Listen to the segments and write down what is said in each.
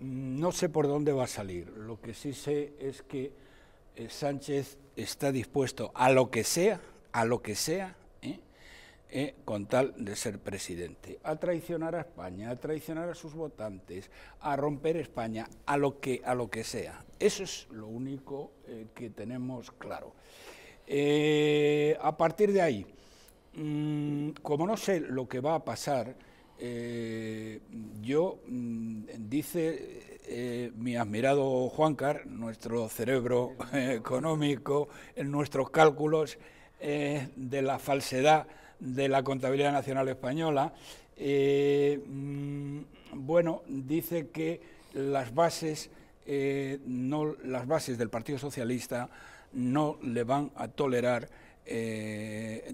no sé por dónde va a salir. Lo que sí sé es que eh, Sánchez está dispuesto a lo que sea, a lo que sea, ¿eh? ¿Eh? con tal de ser presidente, a traicionar a España, a traicionar a sus votantes, a romper España, a lo que, a lo que sea. Eso es lo único que tenemos claro. a partir de ahí, mm, como no sé lo que va a pasar, yo mm, dice eh, mi admirado Juan Juancar, nuestro cerebro económico, en nuestros cálculos eh, de la falsedad de la contabilidad nacional española, eh, mm, bueno, dice que las bases, no, las bases del Partido Socialista no le van a tolerar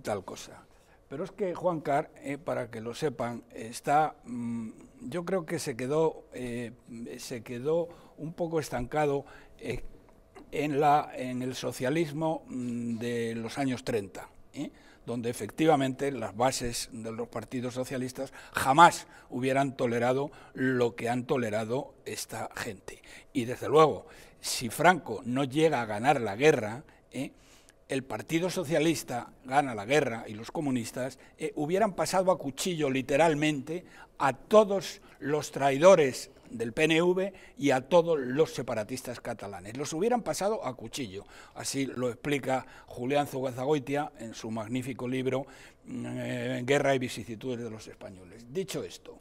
tal cosa. Pero es que Juan Juancar, para que lo sepan, está... Mm, yo creo que se quedó, eh, se quedó un poco estancado eh, en, la, en el socialismo mm, de los años 30, ¿eh? donde efectivamente las bases de los partidos socialistas jamás hubieran tolerado lo que han tolerado esta gente. Y desde luego, si Franco no llega a ganar la guerra, el Partido Socialista gana la guerra y los comunistas, eh, hubieran pasado a cuchillo literalmente a todos los traidores del PNV y a todos los separatistas catalanes. Los hubieran pasado a cuchillo. Así lo explica Julián Zugazagoitia en su magnífico libro mm, eh, Guerra y vicisitudes de los españoles. Dicho esto,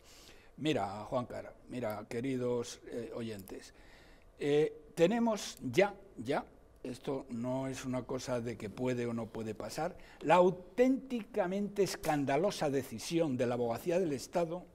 mira, Juan Cara, mira, queridos eh, oyentes, tenemos ya, ya, esto no es una cosa de que puede o no puede pasar, la auténticamente escandalosa decisión de la abogacía del Estado